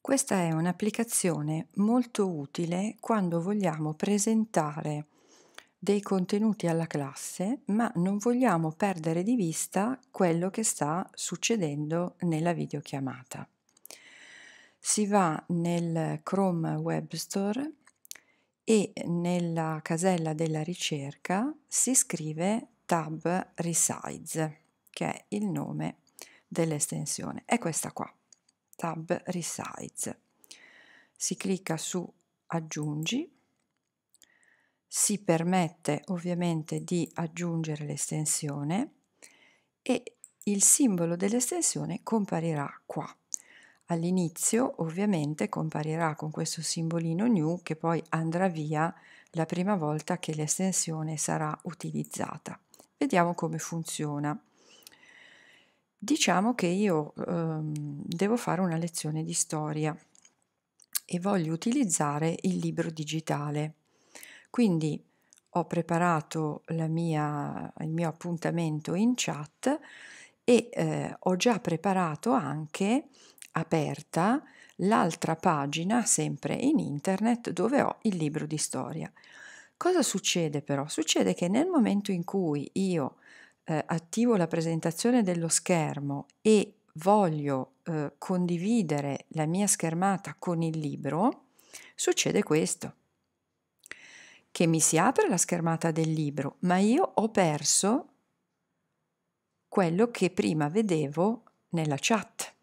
Questa è un'applicazione molto utile quando vogliamo presentare dei contenuti alla classe, ma non vogliamo perdere di vista quello che sta succedendo nella videochiamata. Si va nel Chrome Web Store e nella casella della ricerca si scrive tab resize, che è il nome dell'estensione. È questa qua tab resize. Si clicca su aggiungi, si permette ovviamente di aggiungere l'estensione e il simbolo dell'estensione comparirà qua. All'inizio ovviamente comparirà con questo simbolino new che poi andrà via la prima volta che l'estensione sarà utilizzata. Vediamo come funziona diciamo che io ehm, devo fare una lezione di storia e voglio utilizzare il libro digitale. Quindi ho preparato mia, il mio appuntamento in chat e eh, ho già preparato anche aperta l'altra pagina, sempre in internet, dove ho il libro di storia. Cosa succede però? Succede che nel momento in cui io eh, attivo la presentazione dello schermo e voglio eh, condividere la mia schermata con il libro, succede questo, che mi si apre la schermata del libro, ma io ho perso quello che prima vedevo nella chat.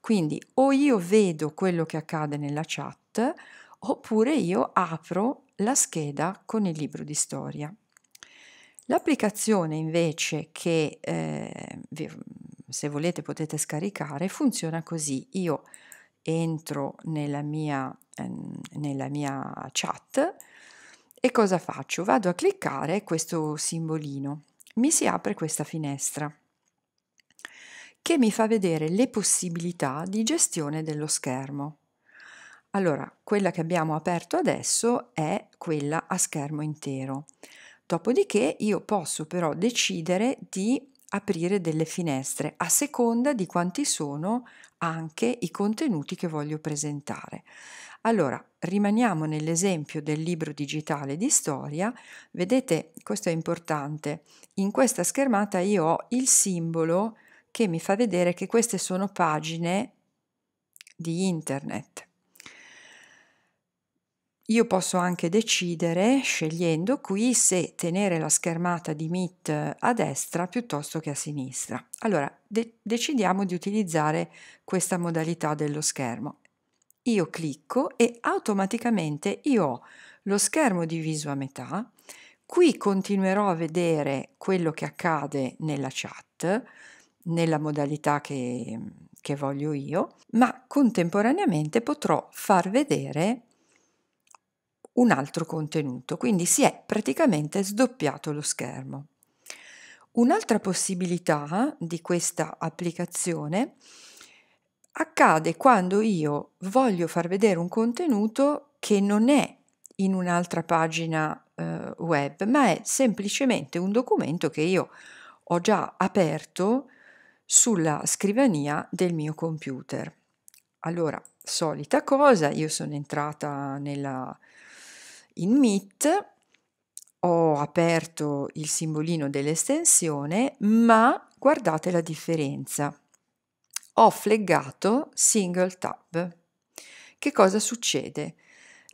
Quindi o io vedo quello che accade nella chat, oppure io apro la scheda con il libro di storia. L'applicazione invece che eh, se volete potete scaricare funziona così. Io entro nella mia, eh, nella mia chat e cosa faccio? Vado a cliccare questo simbolino. Mi si apre questa finestra che mi fa vedere le possibilità di gestione dello schermo. Allora, quella che abbiamo aperto adesso è quella a schermo intero. Dopodiché io posso però decidere di aprire delle finestre a seconda di quanti sono anche i contenuti che voglio presentare. Allora, rimaniamo nell'esempio del libro digitale di storia. Vedete, questo è importante. In questa schermata io ho il simbolo che mi fa vedere che queste sono pagine di internet. Io posso anche decidere, scegliendo qui, se tenere la schermata di Meet a destra piuttosto che a sinistra. Allora, de decidiamo di utilizzare questa modalità dello schermo. Io clicco e automaticamente io ho lo schermo diviso a metà. Qui continuerò a vedere quello che accade nella chat, nella modalità che, che voglio io, ma contemporaneamente potrò far vedere un altro contenuto, quindi si è praticamente sdoppiato lo schermo. Un'altra possibilità di questa applicazione accade quando io voglio far vedere un contenuto che non è in un'altra pagina eh, web, ma è semplicemente un documento che io ho già aperto sulla scrivania del mio computer. Allora, solita cosa, io sono entrata nella, in Meet ho aperto il simbolino dell'estensione, ma guardate la differenza. Ho fleggato Single Tab. Che cosa succede?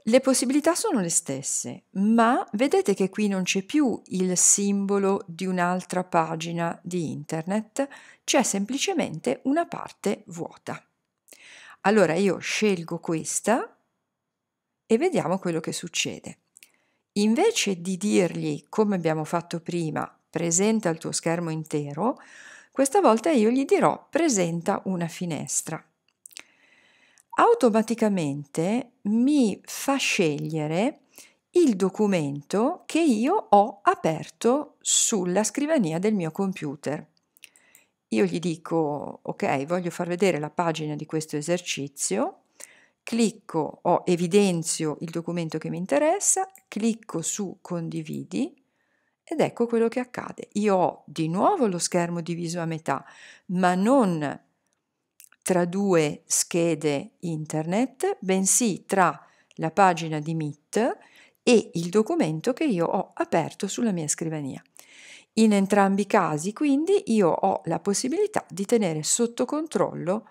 Le possibilità sono le stesse, ma vedete che qui non c'è più il simbolo di un'altra pagina di internet, c'è semplicemente una parte vuota. Allora io scelgo questa e vediamo quello che succede. Invece di dirgli, come abbiamo fatto prima, presenta il tuo schermo intero, questa volta io gli dirò presenta una finestra. Automaticamente mi fa scegliere il documento che io ho aperto sulla scrivania del mio computer. Io gli dico, ok, voglio far vedere la pagina di questo esercizio, clicco o evidenzio il documento che mi interessa, clicco su condividi ed ecco quello che accade. Io ho di nuovo lo schermo diviso a metà, ma non tra due schede internet, bensì tra la pagina di Meet e il documento che io ho aperto sulla mia scrivania. In entrambi i casi, quindi, io ho la possibilità di tenere sotto controllo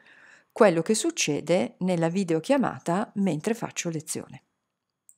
quello che succede nella videochiamata mentre faccio lezione.